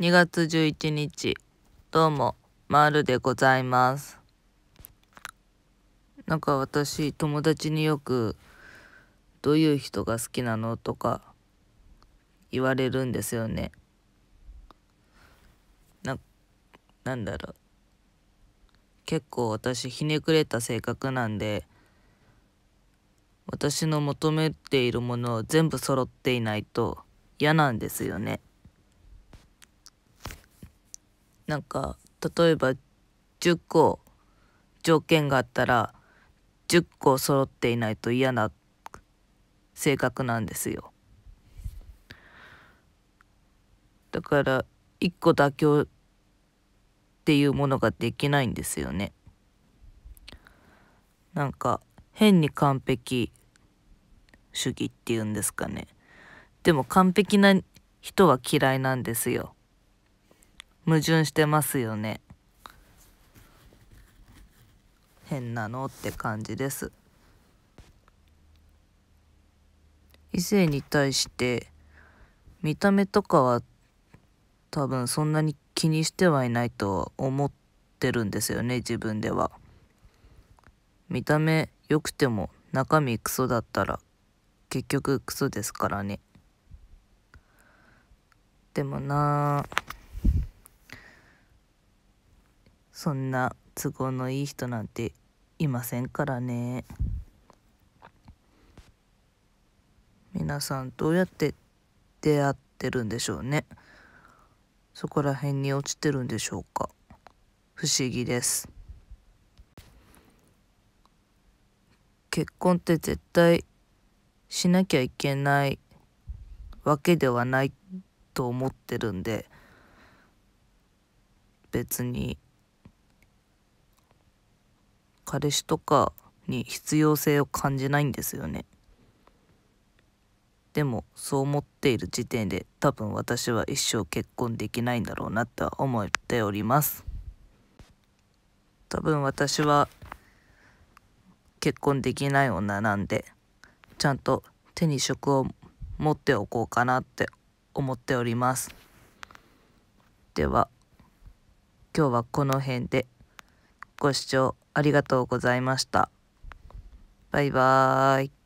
2月11日どうもまるでございますなんか私友達によく「どういう人が好きなの?」とか言われるんですよねななんだろう結構私ひねくれた性格なんで私の求めているものを全部揃っていないと嫌なんですよね。なんか例えば10個条件があったら10個揃っていないと嫌な性格なんですよ。だから1個妥協っていうものができないんですよね。なんか変に完璧主義っていうんですかね。でも完璧な人は嫌いなんですよ。矛盾してますよね変なのって感じです異性に対して見た目とかは多分そんなに気にしてはいないと思ってるんですよね自分では見た目良くても中身クソだったら結局クソですからねでもなーそんな都合のいい人なんていませんからね皆さんどうやって出会ってるんでしょうねそこら辺に落ちてるんでしょうか不思議です結婚って絶対しなきゃいけないわけではないと思ってるんで別に彼氏とかに必要性を感じないんですよねでもそう思っている時点で多分私は一生結婚できないんだろうなとは思っております多分私は結婚できない女なんでちゃんと手に職を持っておこうかなって思っておりますでは今日はこの辺で。ご視聴ありがとうございました。バイバーイ。